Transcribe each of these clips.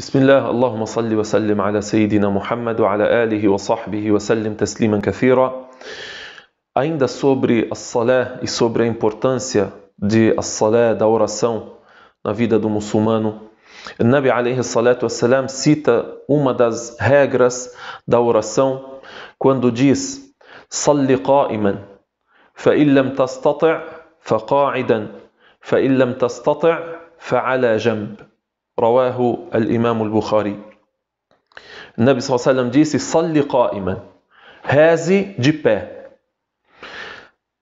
بسم الله اللهم صل وسلم على سيدنا محمد وعلى آله وصحبه وسلم تسليما كثيرا ainda sobre a salé e sobre a importância de a salé, da oração na vida do muçulmano النبي عليه الصلاة والسلام cita uma das regras da oração quando diz صل قائما فإن لم تستطع فقاعدا فإن لم تستطع فعلى جنب رواه الإمام البخاري النبي صلى الله عليه وسلم disse صل قائما reze de pé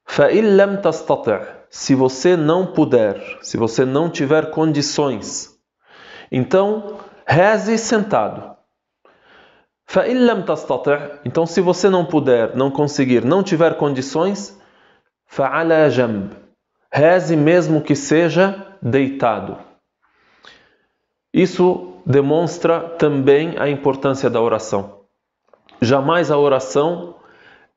فإن لم تستطع se você não puder se você não tiver condições então reze sentado فإن لم تستطع então se você não puder não conseguir não tiver condições فعلى جنب reze mesmo que seja deitado isso demonstra também a importância da oração. Jamais a oração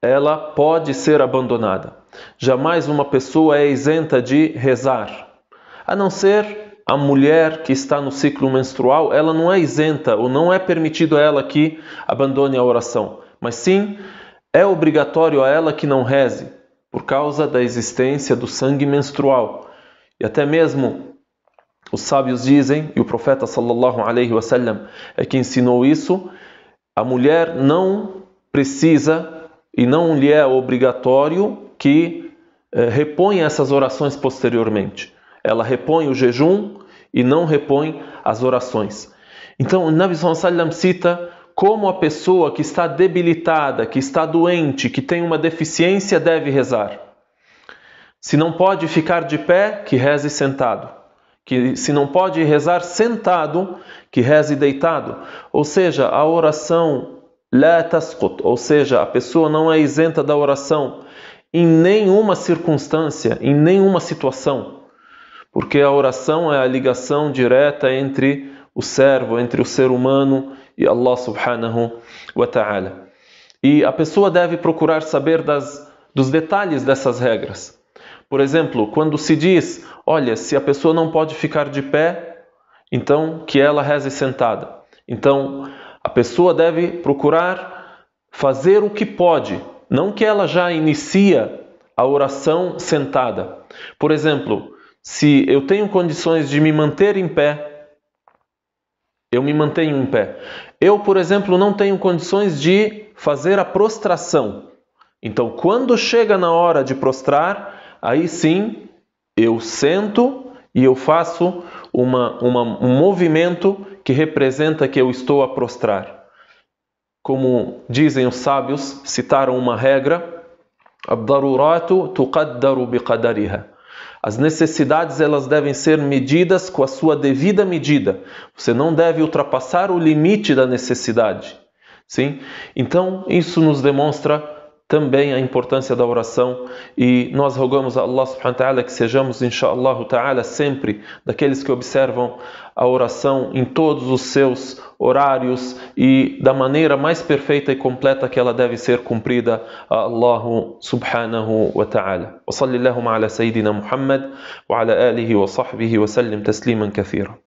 ela pode ser abandonada. Jamais uma pessoa é isenta de rezar. A não ser a mulher que está no ciclo menstrual, ela não é isenta ou não é permitido a ela que abandone a oração, mas sim é obrigatório a ela que não reze por causa da existência do sangue menstrual. E até mesmo os sábios dizem, e o profeta sallallahu alaihi wasallam é que ensinou isso, a mulher não precisa e não lhe é obrigatório que eh, reponha essas orações posteriormente. Ela repõe o jejum e não repõe as orações. Então, o Nabi sallallahu cita como a pessoa que está debilitada, que está doente, que tem uma deficiência deve rezar. Se não pode ficar de pé, que reze sentado que se não pode rezar sentado, que reze deitado. Ou seja, a oração la tasqut, ou seja, a pessoa não é isenta da oração em nenhuma circunstância, em nenhuma situação. Porque a oração é a ligação direta entre o servo, entre o ser humano e Allah subhanahu wa ta'ala. E a pessoa deve procurar saber das, dos detalhes dessas regras. Por exemplo, quando se diz, olha, se a pessoa não pode ficar de pé, então que ela reze sentada. Então, a pessoa deve procurar fazer o que pode, não que ela já inicia a oração sentada. Por exemplo, se eu tenho condições de me manter em pé, eu me mantenho em pé. Eu, por exemplo, não tenho condições de fazer a prostração. Então, quando chega na hora de prostrar, aí sim eu sento e eu faço uma, uma, um movimento que representa que eu estou a prostrar. Como dizem os sábios, citaram uma regra: As necessidades elas devem ser medidas com a sua devida medida. Você não deve ultrapassar o limite da necessidade. Sim? Então, isso nos demonstra também a importância da oração e nós rogamos a Allah subhanahu wa ta'ala que sejamos inshallah ta'ala sempre daqueles que observam a oração em todos os seus horários e da maneira mais perfeita e completa que ela deve ser cumprida a Allah subhanahu wa ta'ala. Wa sallallahu ala sayyidina Muhammad wa ala alihi wa sahbihi wa sallim tasliman kathira.